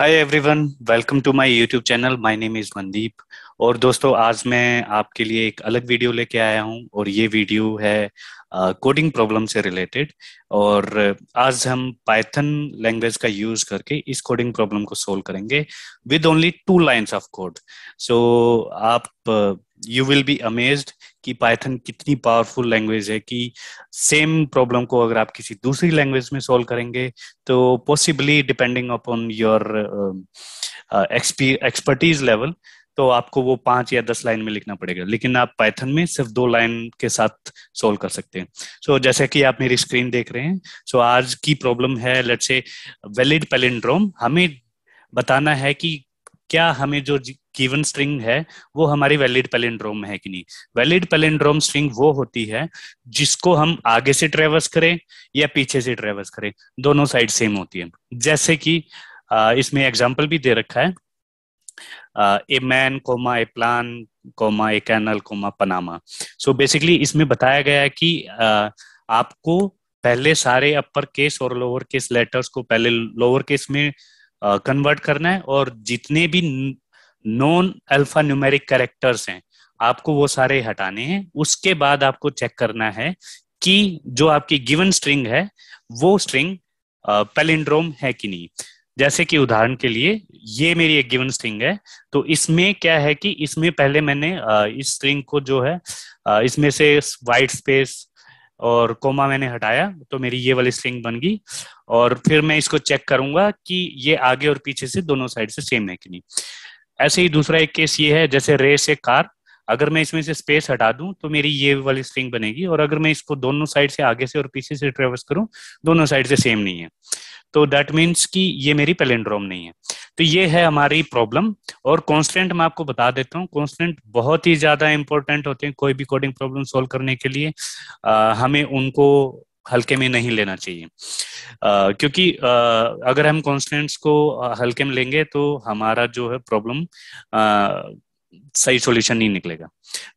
hi everyone welcome to my YouTube channel my name is Mandeep और दोस्तों आज मैं आपके लिए एक अलग वीडियो लेके आया हूं और ये वीडियो है कोडिंग uh, प्रॉब्लम से रिलेटेड और आज हम पाइथन लैंग्वेज का यूज करके इस कोडिंग प्रॉब्लम को सोल्व करेंगे with only two lines of code so आप uh, you will be amazed कि पाइथन कितनी पावरफुल लैंग्वेज है कि सेम प्रॉब्लम को अगर आप किसी दूसरी लैंग्वेज में सॉल्व करेंगे तो possibly depending upon your expertise level तो आपको वो पांच या दस लाइन में लिखना पड़ेगा लेकिन आप पाइथन में सिर्फ दो लाइन के साथ सोल्व कर सकते हैं सो so, जैसे कि आप मेरी स्क्रीन देख रहे हैं सो so, आज की प्रॉब्लम है लेट्स से वैलिड पेलिंड्रोम हमें बताना है कि क्या हमें जो गिवन स्ट्रिंग है वो हमारी वैलिड पेलिंड्रोम है कि नहीं वैलिड पेलिंड्रोम स्ट्रिंग वो होती है जिसको हम आगे से ट्रेवर्स करें या पीछे से ट्रेवर्स करें दोनों साइड सेम होती है जैसे कि इसमें एग्जाम्पल भी दे रखा है a man comma a plan comma a canal comma Panama so basically इसमें बताया गया है कि uh, आपको पहले सारे अपर केस और लोअर केस लेटर्स को पहले लोअर केस में कन्वर्ट uh, करना है और जितने भी नॉन न्यूमेरिक कैरेक्टर्स हैं आपको वो सारे हटाने हैं उसके बाद आपको चेक करना है कि जो आपकी गिवन स्ट्रिंग है वो स्ट्रिंग पेलिंड्रोम है कि नहीं जैसे कि उदाहरण के लिए ये मेरी एक गिवन स्ट्रिंग है तो इसमें क्या है कि इसमें पहले मैंने इस स्ट्रिंग को जो है इसमें से वाइट स्पेस और कोमा मैंने हटाया तो मेरी ये वाली स्ट्रिंग बन गई और फिर मैं इसको चेक करूंगा कि ये आगे और पीछे से दोनों साइड से सेम है कि नहीं ऐसे ही दूसरा एक केस ये है जैसे रेस से कार अगर मैं इसमें से स्पेस हटा दूं तो मेरी ये वाली स्ट्रिंग बनेगी और अगर मैं इसको दोनों साइड से आगे से और पीछे से ट्रेवर्स करूं दोनों साइड से सेम नहीं है तो दैट मीन्स कि ये मेरी पेलेंड्रोम नहीं है तो ये है हमारी प्रॉब्लम और कॉन्स्टेंट मैं आपको बता देता हूँ कॉन्स्टेंट बहुत ही ज्यादा इंपॉर्टेंट होते हैं कोई भी कोडिंग प्रॉब्लम सोल्व करने के लिए आ, हमें उनको हल्के में नहीं लेना चाहिए आ, क्योंकि आ, अगर हम कॉन्स्टेंट्स को हल्के में लेंगे तो हमारा जो है प्रॉब्लम सही सॉल्यूशन नहीं निकलेगा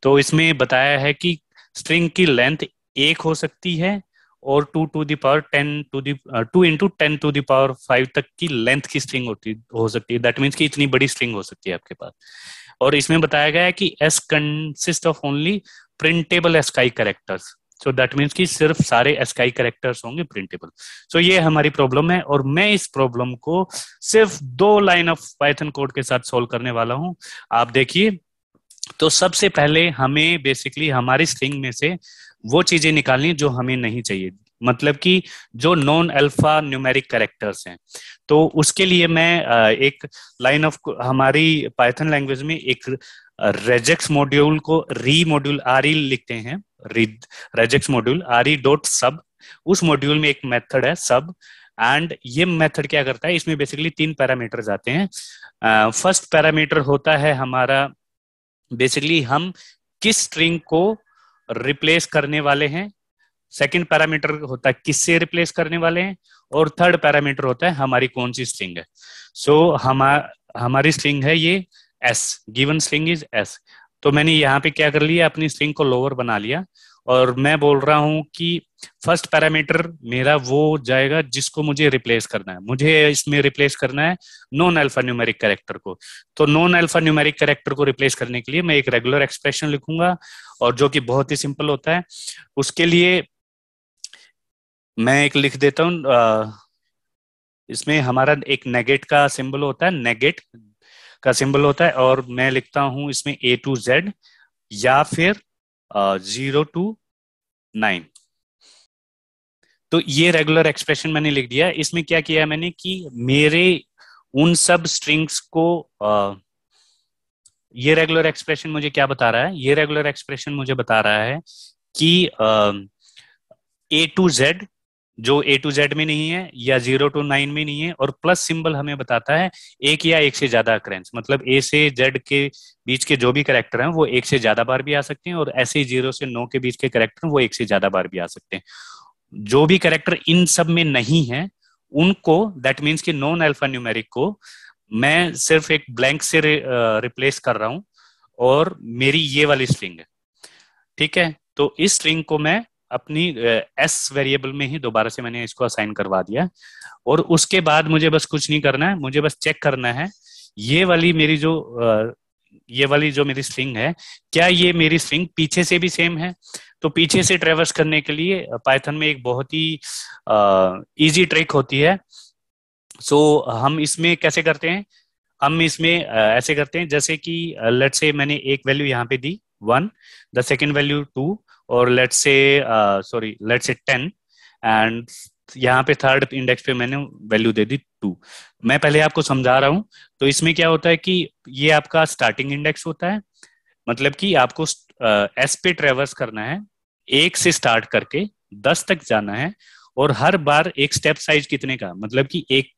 तो इसमें बताया है कि स्ट्रिंग की लेंथ एक हो सकती है और two to the power ten to two into ten to the power five तक की लेंथ की स्ट्रिंग होती हो सकती है दैट मीन्स की इतनी बड़ी स्ट्रिंग हो सकती है आपके पास और इसमें बताया गया है कि S consist of only printable ASCII characters so that means कि सिर्फ सारे एसकाई करेक्टर्स होंगे प्रिंटेबल सो so, ये हमारी प्रॉब्लम है और मैं इस प्रॉब्लम को सिर्फ दो लाइन ऑफ पाइथन कोड के साथ सोल्व करने वाला हूं आप देखिए तो सबसे पहले हमें बेसिकली हमारी स्ट्रिंग में से वो चीजें निकालनी जो हमें नहीं चाहिए मतलब कि जो नॉन अल्फा न्यूमेरिक करेक्टर्स हैं तो उसके लिए मैं एक लाइन ऑफ हमारी पाइथन लैंग्वेज में एक रेजेक्स मॉड्यूल को री मॉड्यूल आर लिखते हैं regex module R E dot sub उस मॉड्यूल में एक मेथड है सब एंड ये मेथड क्या करता है इसमें बेसिकली तीन पैरामीटर आते हैं फर्स्ट uh, पैरामीटर होता है हमारा बेसिकली हम किस स्ट्रिंग को रिप्लेस करने वाले हैं सेकंड पैरामीटर होता है किससे रिप्लेस करने वाले हैं और थर्ड पैरामीटर होता है हमारी कौन सी स्ट्रिंग है सो so, हमा हमारी स्ट्रिंग है ये S given string is S तो मैंने यहाँ पे क्या कर लिया अपनी स्ट्रिंग को लोअर बना लिया और मैं बोल रहा हूं कि फर्स्ट पैरामीटर मेरा वो जाएगा जिसको मुझे रिप्लेस करना है मुझे इसमें रिप्लेस करना है नॉन अल्फा न्यूमेरिक करेक्टर को तो नॉन अल्फा न्यूमेरिक करेक्टर को रिप्लेस करने के लिए मैं एक रेगुलर एक्सप्रेशन लिखूंगा और जो कि बहुत ही सिंपल होता है उसके लिए मैं एक लिख देता आ, इसमें हमारा एक नेगेट का सिंबल होता है नेगेट का सिंबल होता है और मैं लिखता हूं इसमें ए टू जेड या फिर जीरो टू नाइन तो ये रेगुलर एक्सप्रेशन मैंने लिख दिया इसमें क्या किया मैंने कि मेरे उन सब स्ट्रिंग्स को आ, ये रेगुलर एक्सप्रेशन मुझे क्या बता रहा है ये रेगुलर एक्सप्रेशन मुझे बता रहा है कि ए टू जेड जो ए टू जेड में नहीं है या जीरो टू नाइन में नहीं है और प्लस सिंबल हमें बताता है एक या एक से ज्यादा अक्रेंस मतलब ए से जेड के बीच के जो भी करेक्टर हैं वो एक से ज्यादा बार भी आ सकते हैं और ऐसे ही जीरो से नौ के बीच के करेक्टर वो एक से ज्यादा बार भी आ सकते हैं जो भी करेक्टर इन सब में नहीं है उनको दैट मीन्स कि नॉन अल्फा न्यूमेरिक को मैं सिर्फ एक ब्लैंक से रिप्लेस कर रहा हूं और मेरी ये वाली स्ट्रिंग है ठीक है तो इस स्ट्रिंग को मैं अपनी एस वेरिएबल में ही दोबारा से मैंने इसको असाइन करवा दिया और उसके बाद मुझे बस कुछ नहीं करना है मुझे बस चेक करना है ये वाली मेरी जो ये वाली जो मेरी स्ट्रिंग है क्या ये मेरी स्ट्रिंग पीछे से भी सेम है तो पीछे से ट्रेवर्स करने के लिए पाइथन में एक बहुत ही इजी ट्रिक होती है सो so, हम इसमें कैसे करते हैं हम इसमें ऐसे करते हैं जैसे कि लेट से मैंने एक वैल्यू यहाँ पे दी one the second value two और let's say sorry let's say ten and यहाँ पे थर्ड इंडेक्स पे मैंने वैल्यू दे दी टू मैं पहले आपको समझा रहा हूं तो इसमें क्या होता है कि ये आपका स्टार्टिंग इंडेक्स होता है मतलब कि आपको एस uh, पे ट्रेवर्स करना है एक से स्टार्ट करके दस तक जाना है और हर बार एक स्टेप साइज कितने का मतलब कि एक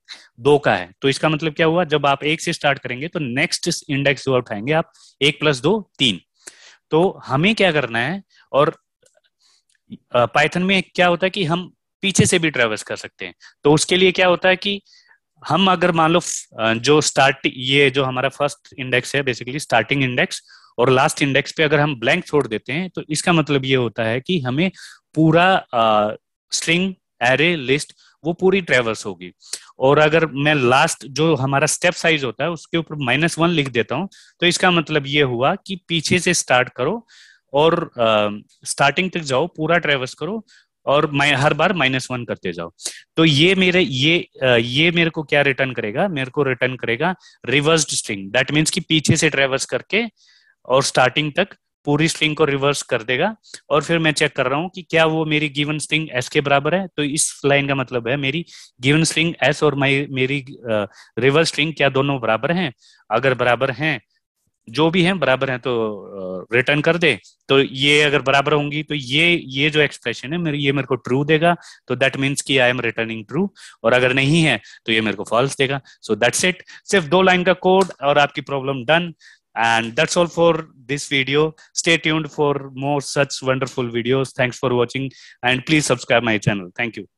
दो का है तो इसका मतलब क्या हुआ जब आप एक से स्टार्ट करेंगे तो नेक्स्ट इंडेक्स जो उठाएंगे आप एक प्लस दो तीन तो हमें क्या करना है और पाइथन में क्या होता है कि हम पीछे से भी ट्रेवल्स कर सकते हैं तो उसके लिए क्या होता है कि हम अगर मान लो जो स्टार्ट ये जो हमारा फर्स्ट इंडेक्स है बेसिकली स्टार्टिंग इंडेक्स और लास्ट इंडेक्स पे अगर हम ब्लैंक छोड़ देते हैं तो इसका मतलब ये होता है कि हमें पूरा स्ट्रिंग एरे लिस्ट वो पूरी ट्रेवल्स होगी और अगर मैं लास्ट जो हमारा स्टेप साइज होता है उसके ऊपर माइनस वन लिख देता हूं तो इसका मतलब ये हुआ कि पीछे से स्टार्ट करो और स्टार्टिंग तक जाओ पूरा ट्रेवल्स करो और मैं हर बार माइनस वन करते जाओ तो ये मेरे ये ये मेरे को क्या रिटर्न करेगा मेरे को रिटर्न करेगा रिवर्स्ड स्ट्रिंग दैट मीन्स कि पीछे से ट्रेवल्स करके और स्टार्टिंग तक पूरी स्ट्रिंग को रिवर्स कर देगा और फिर मैं चेक कर रहा हूँ कि क्या वो मेरी गिवन स्ट्रिंग एस के बराबर है तो इस लाइन का मतलब है मेरी गिवन स्ट्रिंग एस और माई मेरी रिवर्स स्ट्रिंग क्या दोनों बराबर हैं अगर बराबर हैं जो भी है बराबर है तो रिटर्न कर दे तो ये अगर बराबर होंगी तो ये ये जो एक्सप्रेशन है मेरे ये मेरे को ट्रू देगा तो दैट मीन्स कि आई एम रिटर्निंग ट्रू और अगर नहीं है तो ये मेरे को फॉल्स देगा सो दैट्स इट सिर्फ दो लाइन का कोड और आपकी problem done and that's all for this video stay tuned for more such wonderful video thanks for watching and please subscribe my channel thank you